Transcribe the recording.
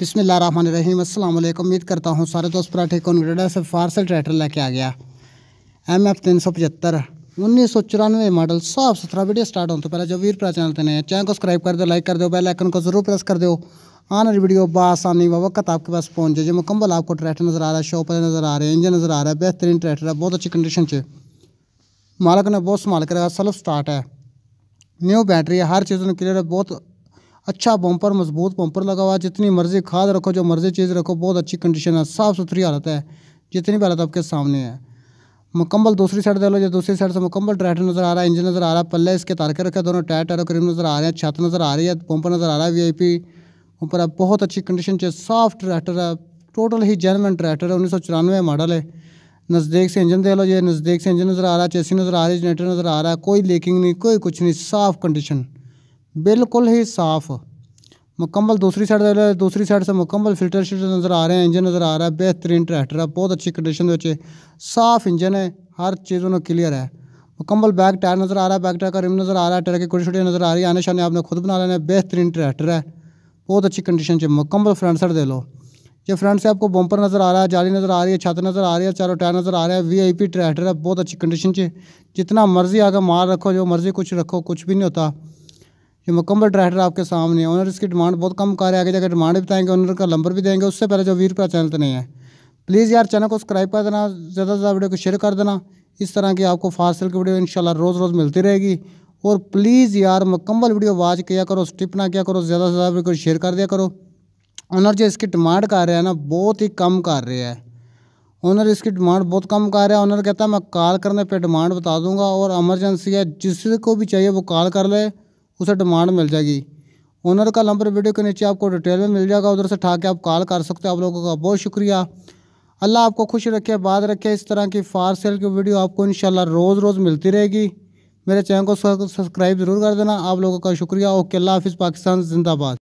रही असल उम्मीद करता हूँ सारे दोस्त पराठे को से फारसल ट्रैक्टर लेके आ गया एम एफ तीन सौ पचहत्तर उन्नीस सौ चौरानवे मॉडल साफ सुथरा वीडियो स्टार्ट होने तो पहले जो वीर परा चैनल तेने हैं चैनल को सब्सक्राइब कर दो लाइक कर दो बेल आइकन को जरूर प्रेस कर दो आने वाली वीडियो बसानी व वक्त आपके पास पहुँच जाए जो मुकम्मल आपको ट्रैक्टर नज़र आ रहा है शॉप नज़र आ रहे हैं इंजन नज़र आ रहा है बेहतरीन ट्रैक्टर है बहुत अच्छी कंडीशन से मालक ने बहुत संभाल कर सेल्फ स्टार्ट है न्यू बैटरी है हर चीज़ क्लियर है बहुत अच्छा पंपर मजबूत पंपर लगा हुआ जितनी मर्ज़ी खाद रखो जो मर्ज़ी चीज़ रखो बहुत अच्छी कंडीशन है साफ़ सुथरी हालत है जितनी भी हालत आपके सामने है मुकम्मल दूसरी साइड देख लो जो दूसरी साइड से मुकम्मल टायर नज़र आ रहा है इंजन नज़र आ रहा है पल्ले इसके तारके रखे दोनों टायर टायर करीब नज़र आ रहे हैं छत नज़र आ रही है पंपर नज़र आ रहा है वी आई पी है बहुत अच्छी कंडीशन है सॉफ्ट ट्रैक्टर है टोटल ही जेनवन ट्रैक्टर है उन्नीस सौ मॉडल है नज़दीक से इंजन देख लो ये नज़दीक से इंजन नज़र आ रहा है चेसी नज़र आ रही है जनरेटर नज़र आ रहा है कोई लीकिंग नहीं कोई कुछ नहीं साफ़ कंडीशन बिल्कुल ही साफ़ मुकम्मल दूसरी साइड दूसरी साइड से मुकम्मल फिल्टर शिल्टर नज़र आ रहे हैं इंजन नज़र आ रहा है बेहतरीन ट्रैक्टर है बहुत अच्छी कंडीशन में साफ़ इंजन है हर चीज़ उन्हें क्लियर है मुकम्मल बैक टायर नज़र आ रहा है बैक टायर का रिम नज़र आ रहा है टायर की कुड़ी छुटियाँ नज़र आ रही है आने शाने आपने खुद बना लेना है बेहतरीन ट्रैक्टर है बहुत अच्छी कंडीशन से मुकम्मल फ्रंट साइड दे लो ये फ्रंट से आपको बम्पर नज़र आ रहा है जाली नज़र आ रही है छत नज़र आ रही है चारों टायर नज़र आ रहा है वी आई पी ट्रैक्टर है बहुत अच्छी कंडीशन से जितना मर्ज़ी आगे मार रखो जो मर्ज़ी कुछ रखो कुछ भी नहीं होता ये मुकम्मल ड्राइटर आपके सामने है ओनर इसकी डिमांड बहुत कम कर रहे आगे जाकर डिमांड भी बताएंगे ओनर का नंबर भी देंगे उससे पहले जो वीर का चैनल तो नहीं है प्लीज़ यार चैनल को सब्सक्राइब कर देना ज़्यादा से ज़्यादा वीडियो को शेयर कर देना इस तरह की आपको फास्ट सेल की वीडियो इन रोज़ रोज़ मिलती रहेगी और प्लीज़ यार मुकम्मल वीडियो वाच किया करो स्टिप ना किया करो ज़्यादा से ज़्यादा वीडियो को शेयर कर दिया करो ऑनर जो इसकी डिमांड कर रहे हैं ना बहुत ही कम कर रहे हैं ओनर इसकी डिमांड बहुत कम कर रहा है ओनर कहता है मैं कॉल करने पे डिमांड बता दूंगा और एमरजेंसी है जिसको भी चाहिए वो कॉल कर ले उसे डिमांड मिल जाएगी ओनर का नंबर वीडियो के नीचे आपको डिटेल में मिल जाएगा उधर से ठा के आप कॉल कर सकते हो आप लोगों का बहुत शुक्रिया अल्लाह आपको खुश रखे बाद रखे इस तरह की फार सेल की वीडियो आपको इन रोज़ रोज़ मिलती रहेगी मेरे चैनल को सब्सक्राइब ज़रूर कर देना आप लोगों का शुक्रिया ओके अल्लाह हाफिज़ पाकिस्तान जिंदाबाद